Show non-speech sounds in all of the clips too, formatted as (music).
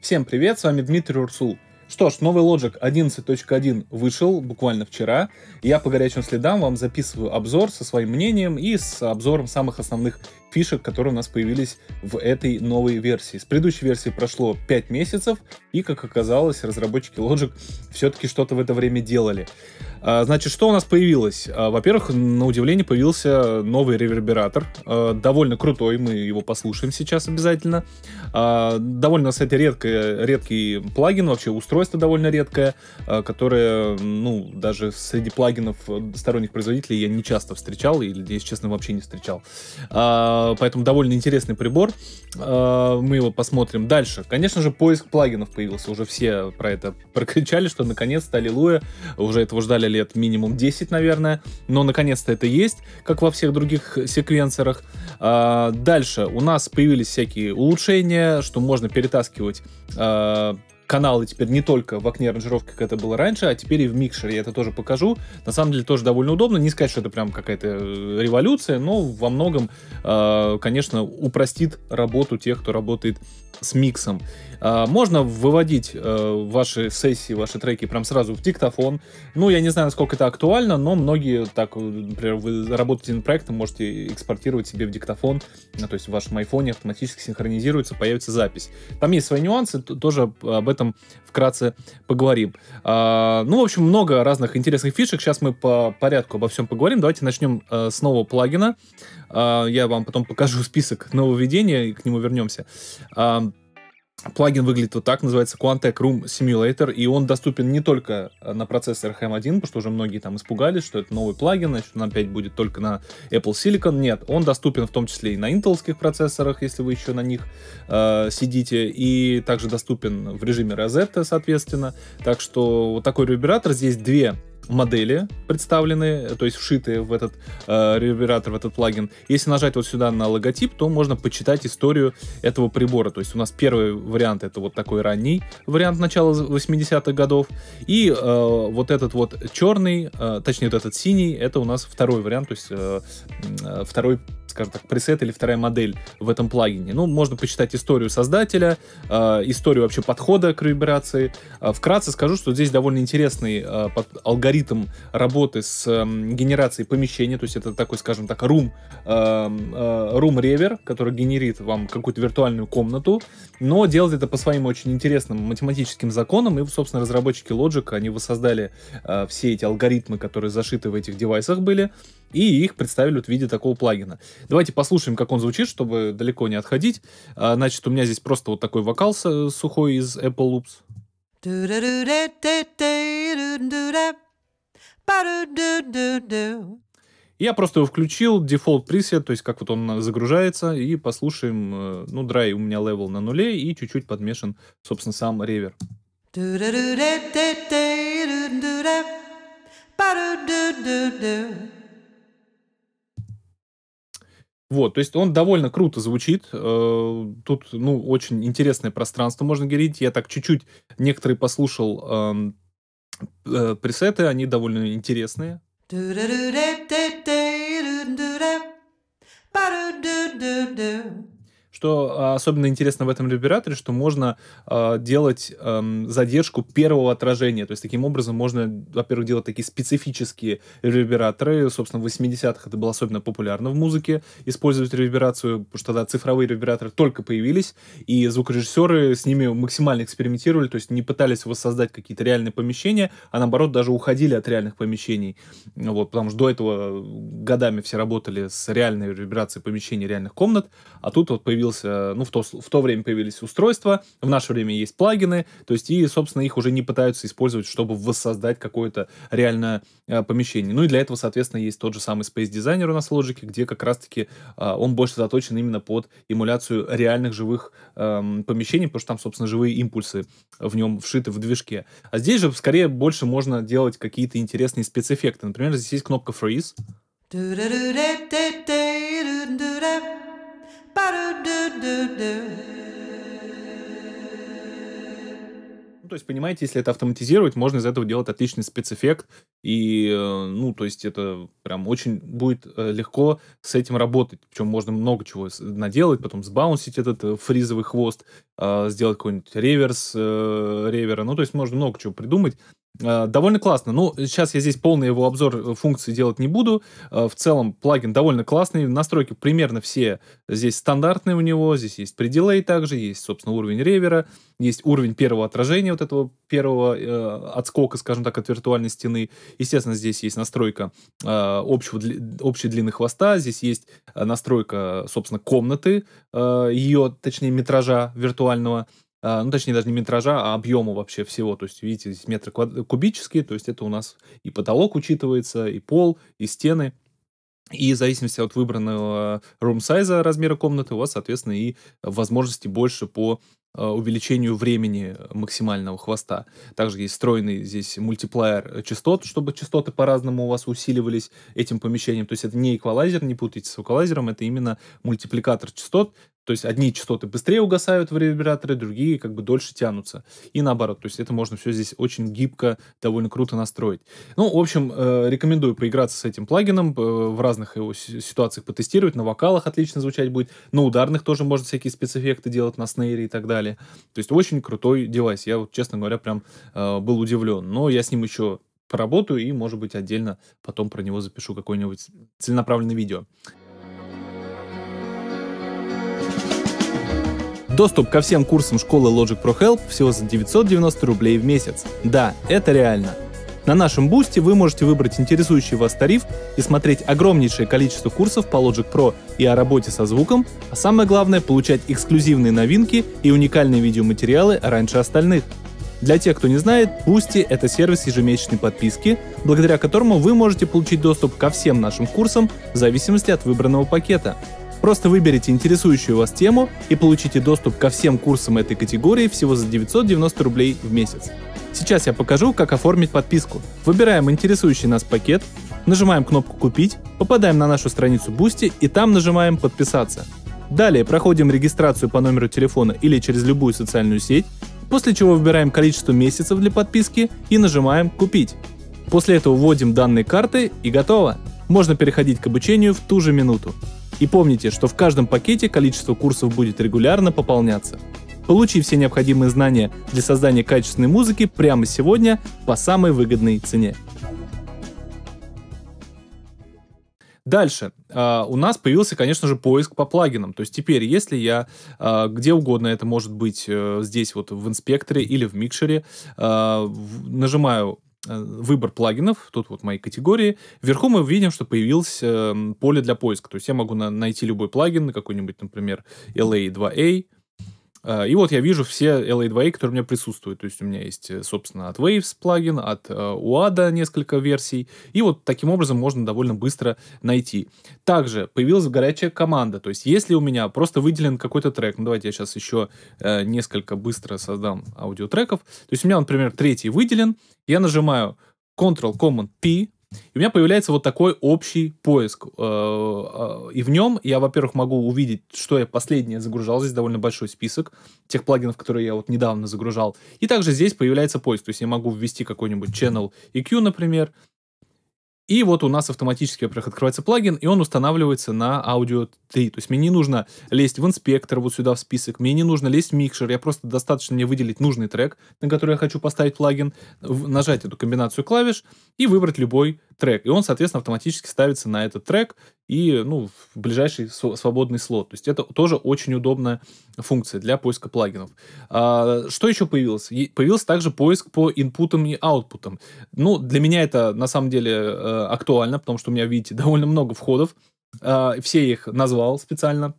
Всем привет, с вами Дмитрий Урсул. Что ж, новый Logic 11.1 вышел буквально вчера. Я по горячим следам вам записываю обзор со своим мнением и с обзором самых основных фишек, которые у нас появились в этой новой версии. С предыдущей версии прошло 5 месяцев, и, как оказалось, разработчики Logic все-таки что-то в это время делали. А, значит, что у нас появилось? А, во-первых, на удивление появился новый ревербератор. А, довольно крутой, мы его послушаем сейчас обязательно. Довольно, кстати, редкое, редкий плагин, вообще устройство довольно редкое, которое, ну, даже среди плагинов сторонних производителей я не часто встречал, или, если честно, вообще не встречал. Поэтому довольно интересный прибор. Мы его посмотрим дальше. Конечно же, поиск плагинов появился. Уже все про это прокричали, что наконец-то, аллилуйя, уже этого ждали лет минимум 10, наверное. Но наконец-то это есть, как во всех других секвенсорах. А, дальше у нас появились всякие улучшения, что можно перетаскивать а, каналы теперь не только в окне аранжировки, как это было раньше, а теперь и в микшере. Я это тоже покажу. На самом деле тоже довольно удобно. Не сказать, что это прям какая-то э, революция, но во многом, а, конечно, упростит работу тех, кто работает с миксом. А, можно выводить э, ваши сессии, ваши треки прям сразу в диктофон. Ну, я не знаю, насколько это актуально, но многие так, э, например, вы работаете над проектом, можете экспортировать себе в диктофон, ну, то есть в вашем айфоне автоматически синхронизируется, появится запись. Там есть свои нюансы, тоже об этом вкратце поговорим. А, ну, в общем, много разных интересных фишек. Сейчас мы по порядку обо всем поговорим. Давайте начнем э, с нового плагина. А, я вам потом покажу список нововведения и к нему вернемся. Плагин выглядит вот так, называется Quantec Room Simulator, и он доступен не только э, на процессорах HM1, потому что уже многие там испугались, что это новый плагин, значит, он опять будет только на Apple Silicon. Нет, он доступен в том числе и на интеллских процессорах, если вы еще на них э, сидите, и также доступен в режиме Rosetta, соответственно. Так что вот такой ребератор. Здесь две модели представлены, то есть вшитые в этот э, ревербератор, в этот плагин. Если нажать вот сюда на логотип, то можно почитать историю этого прибора. То есть у нас первый вариант это вот такой ранний вариант начала 80-х годов. И э, вот этот вот черный, э, точнее вот этот синий, это у нас второй вариант, то есть э, э второй скажем так, пресет или вторая модель в этом плагине. Ну, можно почитать историю создателя, э, историю вообще подхода к вибрации. Э, вкратце скажу, что здесь довольно интересный э, алгоритм работы с эм, генерацией помещения, то есть это такой, скажем так, room, э, room ревер, который генерит вам какую-то виртуальную комнату, но делает это по своим очень интересным математическим законам, и, собственно, разработчики Logic, они воссоздали все эти алгоритмы, которые зашиты в этих девайсах были, и их представили вот в виде такого плагина. Давайте послушаем, как он звучит, чтобы далеко не отходить. А, значит, у меня здесь просто вот такой вокал сухой из Apple Loops. Я просто его включил, дефолт пресет, то есть как вот он загружается, и послушаем, э, ну, драй у меня левел на нуле, и чуть-чуть подмешан, собственно, сам ревер. Вот, то есть он довольно круто звучит. Э, тут, ну, очень интересное пространство, можно говорить. Я так чуть-чуть некоторые послушал э, пресеты, они довольно интересные. Что а, особенно интересно в этом ревербераторе, что можно э, делать э, задержку первого отражения. То есть таким образом можно, во-первых, делать такие специфические ревербераторы. Собственно, в 80-х это было особенно популярно в музыке, использовать реверберацию, потому что тогда цифровые ревербераторы только появились, и звукорежиссеры с ними максимально экспериментировали, то есть не пытались воссоздать какие-то реальные помещения, а наоборот даже уходили от реальных помещений. Вот, потому что до этого годами все работали с реальной реверберацией помещений, реальных комнат, а тут вот появилась появился, ну, в то, в то время появились устройства, в наше время есть плагины, то есть, и, собственно, их уже не пытаются использовать, чтобы воссоздать какое-то реальное э, помещение. Ну, и для этого, соответственно, есть тот же самый Space Designer у нас в Logic, где как раз-таки э, он больше заточен именно под эмуляцию реальных живых э, помещений, потому что там, собственно, живые импульсы в нем вшиты в движке. А здесь же, скорее, больше можно делать какие-то интересные спецэффекты. Например, здесь есть кнопка Freeze. Ну, то есть, понимаете, если это автоматизировать, можно из этого делать отличный спецэффект. И, э, ну, то есть, это прям очень будет э, легко с этим работать. Причем можно много чего наделать, потом сбаунсить этот э, фризовый хвост, сделать какой-нибудь реверс ревера. Ну, то есть, можно много чего придумать. Э, довольно классно. Ну, сейчас я здесь полный его обзор э, функций делать не буду. Э, в целом, плагин довольно классный. Настройки примерно все здесь стандартные у него. Здесь есть пределей также, есть, собственно, уровень ревера, есть уровень первого отражения, вот этого первого э, отскока, скажем так, от виртуальной стены. Естественно, здесь есть настройка э, общего, общей длины хвоста. Здесь есть настройка, собственно, комнаты, э, ее, точнее, метража виртуального. А, ну, точнее, даже не метража, а объему вообще всего. То есть, видите, здесь метры кубические, то есть это у нас и потолок учитывается, и пол, и стены. И в зависимости от выбранного room size размера комнаты у вас, соответственно, и возможности больше по Э, увеличению времени максимального хвоста. Также есть встроенный здесь мультиплеер частот, чтобы частоты по-разному у вас усиливались этим помещением. То есть это не эквалайзер, не путайте с эквалайзером, это именно мультипликатор частот. То есть одни частоты быстрее угасают в ревербераторе, другие как бы дольше тянутся. И наоборот, то есть это можно все здесь очень гибко, довольно круто настроить. Ну, в общем, э, рекомендую поиграться с этим плагином, э, в разных его ситуациях потестировать, на вокалах отлично звучать будет, на ударных тоже можно всякие спецэффекты делать, на снейре и так далее далее. То есть очень крутой девайс. Я, вот, честно говоря, прям э, был удивлен. Но я с ним еще поработаю и, может быть, отдельно потом про него запишу какое-нибудь целенаправленное видео. Доступ ко всем курсам школы Logic Pro Help всего за 990 рублей в месяц. Да, это реально. На нашем бусте вы можете выбрать интересующий вас тариф и смотреть огромнейшее количество курсов по Logic Pro и о работе со звуком, а самое главное получать эксклюзивные новинки и уникальные видеоматериалы раньше остальных. Для тех, кто не знает, Boosty — это сервис ежемесячной подписки, благодаря которому вы можете получить доступ ко всем нашим курсам в зависимости от выбранного пакета. Просто выберите интересующую вас тему и получите доступ ко всем курсам этой категории всего за 990 рублей в месяц. Сейчас я покажу, как оформить подписку. Выбираем интересующий нас пакет, нажимаем кнопку «Купить», попадаем на нашу страницу Boosty и там нажимаем «Подписаться». Далее проходим регистрацию по номеру телефона или через любую социальную сеть, после чего выбираем количество месяцев для подписки и нажимаем «Купить». После этого вводим данные карты и готово. Можно переходить к обучению в ту же минуту. И помните, что в каждом пакете количество курсов будет регулярно пополняться. Получи все необходимые знания для создания качественной музыки прямо сегодня по самой выгодной цене. Дальше. А, у нас появился, конечно же, поиск по плагинам. То есть теперь, если я а, где угодно, это может быть э, здесь вот в инспекторе или в микшере, а, нажимаю Э, выбор плагинов, тут вот мои категории. Вверху мы видим, что появилось эм, поле для поиска. То есть я могу на найти любой плагин, какой-нибудь, например, LA2A, Э, и вот я вижу все LA2A, e, которые у меня присутствуют. То есть у меня есть, э, собственно, от Waves плагин, от UAD э, несколько версий. И вот таким образом можно довольно быстро найти. Также появилась горячая команда. То есть если у меня просто выделен какой-то трек, ну давайте я сейчас еще несколько быстро создам аудиотреков. То есть у меня, например, третий выделен. Я нажимаю Ctrl-Command-P, и у меня появляется вот такой общий поиск. Э, э, и в нем я, во-первых, могу увидеть, что я последнее загружал. Здесь довольно большой список тех плагинов, которые я вот недавно загружал. И также здесь появляется поиск. То есть я могу ввести какой-нибудь Channel EQ, например, и вот у нас автоматически, во-первых, открывается плагин, и он устанавливается на аудио 3. То есть мне не нужно лезть в инспектор вот сюда в список, мне не нужно лезть в микшер, я просто достаточно мне выделить нужный трек, на который я хочу поставить плагин, нажать эту комбинацию клавиш и выбрать любой трек, и он, соответственно, автоматически ставится на этот трек и, ну, в ближайший свободный слот. То есть это тоже очень удобная функция для поиска плагинов. А, что еще появилось? И появился также поиск по инпутам и аутпутам. Ну, для меня это, на самом деле, э, актуально, потому что у меня, видите, (laughs) довольно много входов, а, все их назвал специально,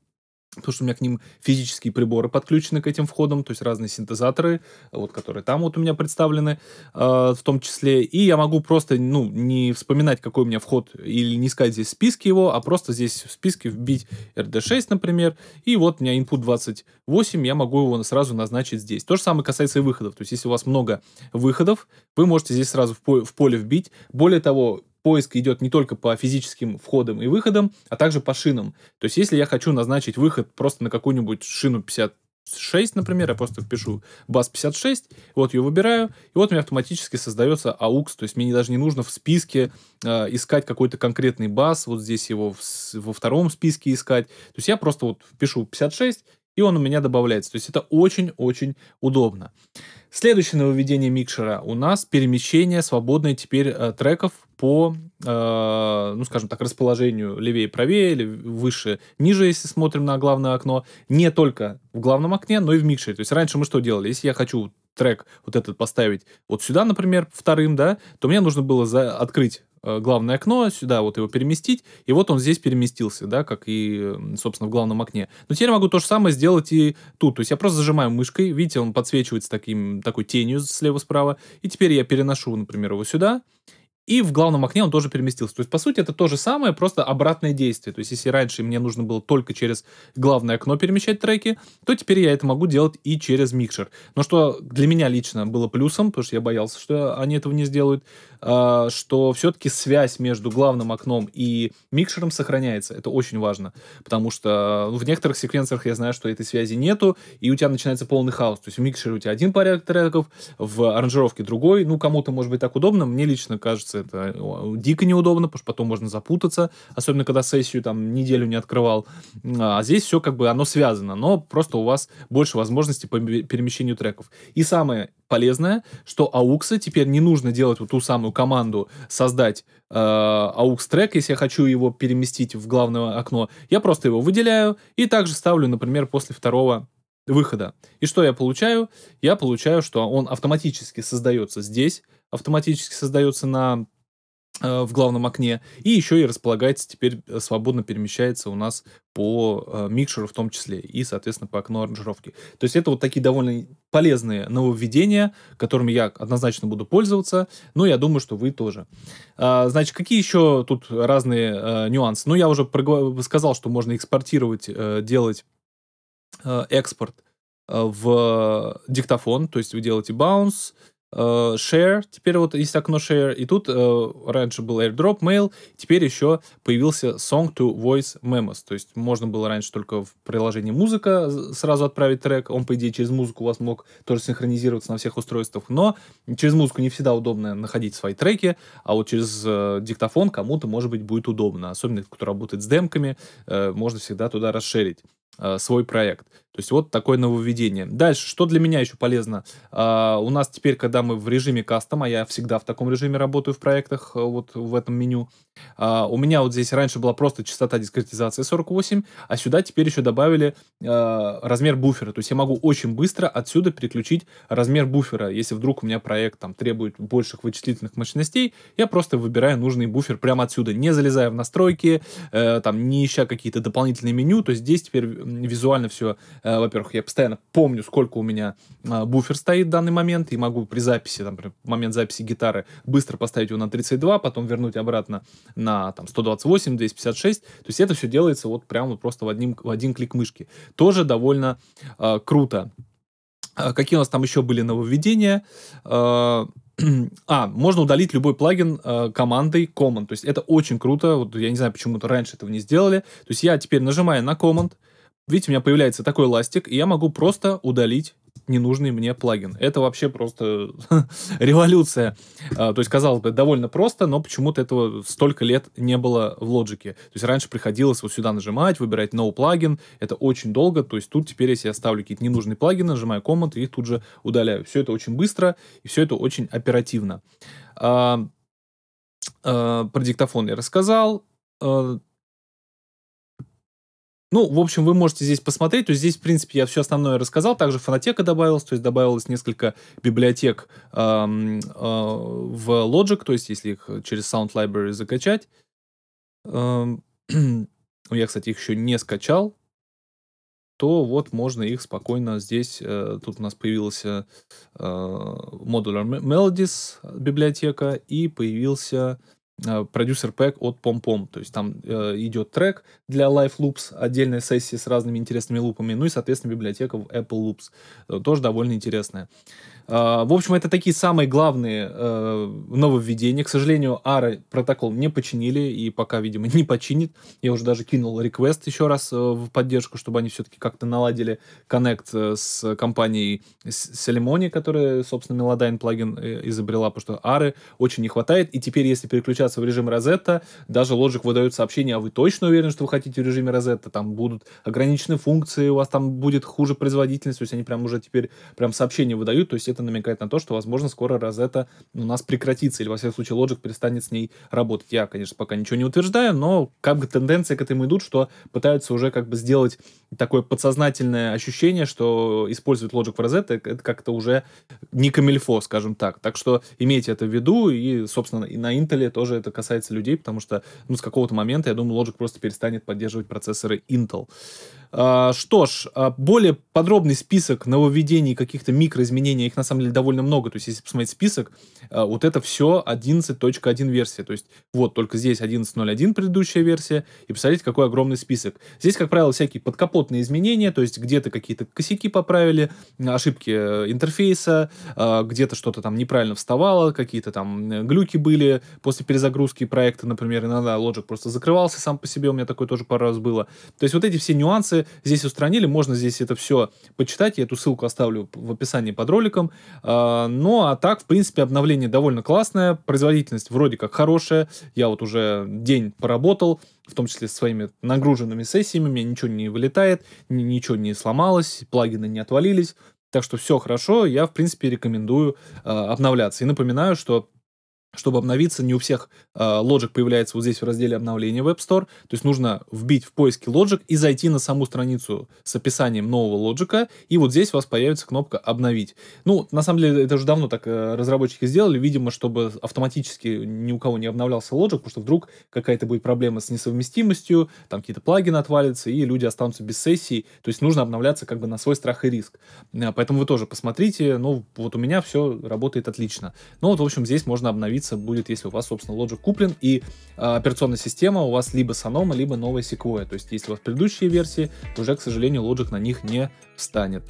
Потому что у меня к ним физические приборы подключены к этим входам, то есть разные синтезаторы, вот, которые там вот у меня представлены э, в том числе. И я могу просто, ну, не вспоминать, какой у меня вход, или не искать здесь списки его, а просто здесь в списке вбить RD6, например, и вот у меня input 28, я могу его сразу назначить здесь. То же самое касается и выходов. То есть если у вас много выходов, вы можете здесь сразу в, по в поле вбить. Более того, поиск идет не только по физическим входам и выходам, а также по шинам. То есть, если я хочу назначить выход просто на какую-нибудь шину 56, например, я просто впишу бас 56, вот ее выбираю, и вот у меня автоматически создается AUX, то есть мне даже не нужно в списке э, искать какой-то конкретный бас, вот здесь его в, во втором списке искать, то есть я просто вот впишу 56, и он у меня добавляется. То есть это очень-очень удобно. Следующее нововведение микшера у нас перемещение свободное теперь э, треков по, э, ну скажем так, расположению левее, правее или выше, ниже, если смотрим на главное окно, не только в главном окне, но и в микшере. То есть раньше мы что делали? Если я хочу трек вот этот поставить вот сюда, например, вторым, да, то мне нужно было за... открыть Э, главное окно, сюда вот его переместить, и вот он здесь переместился, да, как и, собственно, в главном окне. Но теперь могу то же самое сделать и тут, то есть я просто зажимаю мышкой, видите, он подсвечивается таким, такой тенью слева-справа, и теперь я переношу, например, его сюда, и в главном окне он тоже переместился. То есть, по сути, это то же самое, просто обратное действие. То есть, если раньше мне нужно было только через главное окно перемещать треки, то теперь я это могу делать и через микшер. Но что для меня лично было плюсом, потому что я боялся, что они этого не сделают, а, что все-таки связь между главным окном и микшером сохраняется. Это очень важно, потому что ну, в некоторых секвенциях я знаю, что этой связи нету, и у тебя начинается полный хаос. То есть в микшере у тебя один порядок треков, в аранжировке другой. Ну, кому-то, может быть, так удобно. Мне лично кажется, это дико неудобно, потому что потом можно запутаться, особенно когда сессию там неделю не открывал. А здесь все как бы оно связано, но просто у вас больше возможностей по перемещению треков. И самое полезное, что ауксы теперь не нужно делать вот ту самую команду создать э, аукс трек, если я хочу его переместить в главное окно. Я просто его выделяю и также ставлю, например, после второго выхода. И что я получаю? Я получаю, что он автоматически создается здесь, автоматически создается на Э, в главном окне. И еще и располагается, теперь э, свободно перемещается у нас по э, микшеру в том числе и, соответственно, по окну аранжировки. То есть это вот такие довольно полезные нововведения, которыми я однозначно буду пользоваться, но я думаю, что вы тоже. А, значит, какие еще тут разные нюансы? Ну, я уже сказал, что можно экспортировать, делать экспорт в диктофон, то есть вы делаете bounce, Э, share, теперь вот есть окно Share, и тут э, раньше был AirDrop, Mail, теперь еще появился Song to Voice Memos, то есть можно было раньше только в приложении музыка сразу отправить трек, он, по идее, через музыку у вас мог тоже синхронизироваться на всех устройствах, но через музыку не всегда удобно находить свои треки, а вот через э, диктофон кому-то, может быть, будет удобно, особенно кто работает с демками, э, можно всегда туда расширить э, свой проект. То есть вот такое нововведение. Дальше, что для меня еще полезно? А, у нас теперь, когда мы в режиме кастома, я всегда в таком режиме работаю в проектах, э, вот в этом меню, а, у меня вот здесь раньше была просто частота дискретизации 48, а сюда теперь еще добавили а, размер буфера. То есть я могу очень быстро отсюда переключить размер буфера. Если вдруг у меня проект там требует больших вычислительных мощностей, я просто выбираю нужный буфер прямо отсюда, не залезая в настройки, э, там не ища какие-то дополнительные меню. То есть здесь теперь визуально все Э, во-первых, я постоянно помню, сколько у меня а, буфер стоит в данный момент, и могу при записи, там, в момент записи гитары быстро поставить его на 32, потом вернуть обратно на там, 128, 256. То есть это все делается вот прямо просто в, одним, в один клик мышки. Тоже довольно э, круто. А какие у нас там еще были нововведения? (clears throat) А, можно удалить любой плагин командой Command. То есть это очень круто. Вот я не знаю, почему-то раньше этого не сделали. То есть я теперь нажимаю на Command, видите, у меня появляется такой ластик, и я могу просто удалить ненужный мне плагин. Это вообще просто (laughs) революция. А, то есть, казалось бы, довольно просто, но почему-то этого столько лет не было в лоджике. То есть, раньше приходилось вот сюда нажимать, выбирать no плагин. Это очень долго. То есть, тут теперь, если я ставлю какие-то ненужные плагины, нажимаю команд и их тут же удаляю. Все это очень быстро и все это очень оперативно. А, а, про диктофон я рассказал ну, в общем, вы можете здесь посмотреть. То есть здесь, в принципе, я все основное рассказал. Также фонотека добавилась, то есть добавилось несколько библиотек эм, э, в Logic, то есть если их через Sound Library закачать. Эм, (clears throat) я, кстати, их еще не скачал, то вот можно их спокойно здесь... Э, тут у нас появился э, Modular Melodies э, библиотека и появился Э, продюсер пэк от Pom-Pom. То есть там э, идет трек для Live Loops, отдельная сессия с разными интересными лупами, ну и, соответственно, библиотека в Apple Loops. Э, тоже довольно интересная. Э, в общем, это такие самые главные э, нововведения. К сожалению, ARA протокол не починили, и пока, видимо, не починит. Я уже даже кинул реквест еще раз э, в поддержку, чтобы они все-таки как-то наладили коннект э, с компанией Celemony, которая, собственно, Melodyne плагин изобрела, потому что ARA очень не хватает. И теперь, если переключаться в режим розетта. Даже Logic выдает сообщение, а вы точно уверены, что вы хотите в режиме розетта. Там будут ограничены функции, у вас там будет хуже производительность. То есть они прям уже теперь прям сообщение выдают. То есть это намекает на то, что, возможно, скоро розетта у нас прекратится. Или, во всяком случае, Logic перестанет с ней работать. Я, конечно, пока ничего не утверждаю, но как бы тенденция к этому идут, что пытаются уже как бы сделать такое подсознательное ощущение, что использовать Logic в Rosetta это как-то уже не камильфо, скажем так. Так что имейте это в виду, и, собственно, и на Intel тоже это касается людей, потому что, ну, с какого-то момента, я думаю, Logic просто перестанет поддерживать процессоры Intel. А, что ж, а, более подробный список нововведений, каких-то микроизменений, их на самом деле довольно много. То есть, если посмотреть список, а, вот это все 11.1 версия. То есть, вот только здесь 11.01 предыдущая версия. И посмотрите, какой огромный список. Здесь, как правило, всякие подкапотные изменения, то есть, где-то какие-то косяки поправили, ошибки э, интерфейса, где-то что-то там неправильно вставало, какие-то там э, глюки были после перезагрузки проекта, например, иногда Logic просто закрывался сам по себе, у меня такое тоже пару раз было. То есть, вот эти все нюансы здесь устранили, можно здесь это все почитать, я эту ссылку оставлю в описании под роликом. А, ну, а так, в принципе, обновление довольно классное, производительность вроде как хорошая, я вот уже день поработал, в том числе с своими нагруженными сессиями, у меня ничего не вылетает, ничего не сломалось, плагины не отвалились, так что все хорошо, я, в принципе, рекомендую э, обновляться. И напоминаю, что чтобы обновиться, не у всех э, Logic появляется вот здесь в разделе обновления в App Store. То есть нужно вбить в поиске Logic и зайти на саму страницу с описанием нового Logic. И вот здесь у вас появится кнопка «Обновить». Ну, на самом деле, это уже давно так э, разработчики сделали. Видимо, чтобы автоматически ни у кого не обновлялся Logic, потому что вдруг какая-то будет проблема с несовместимостью, там какие-то плагины отвалятся, и люди останутся без сессий. То есть нужно обновляться как бы на свой страх и риск. Э, поэтому вы тоже посмотрите. Ну, вот у меня все работает отлично. Ну, вот, в общем, здесь можно обновить пригодиться будет, если у вас, собственно, Logic куплен и э, операционная система у вас либо Sonoma, либо новая Sequoia. То есть, если у вас предыдущие версии, то уже, к сожалению, Logic на них не встанет.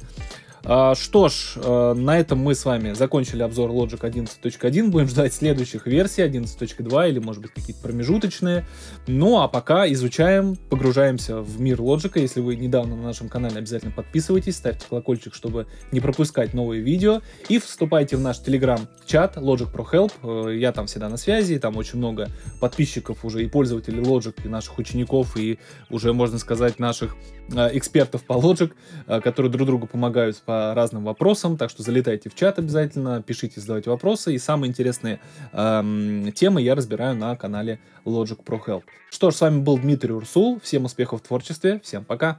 А, что ж, э, на этом мы с вами закончили обзор Logic 11.1. Будем ждать следующих версий 11.2 или, может быть, какие-то промежуточные. Ну, а пока изучаем, погружаемся в мир Logic. Если вы недавно на нашем канале, обязательно подписывайтесь, ставьте колокольчик, чтобы не пропускать новые видео. И вступайте в наш телеграм-чат Logic Pro Help. Э, я там всегда на связи, там очень много подписчиков уже и пользователей Logic, и наших учеников, и уже, можно сказать, наших э, экспертов по Logic, которые друг другу помогают по разным вопросам, так что залетайте в чат обязательно, пишите, задавайте вопросы, и самые интересные эм, темы я разбираю на канале Logic Pro Help. Что ж, с вами был Дмитрий Урсул, всем успехов в творчестве, всем пока!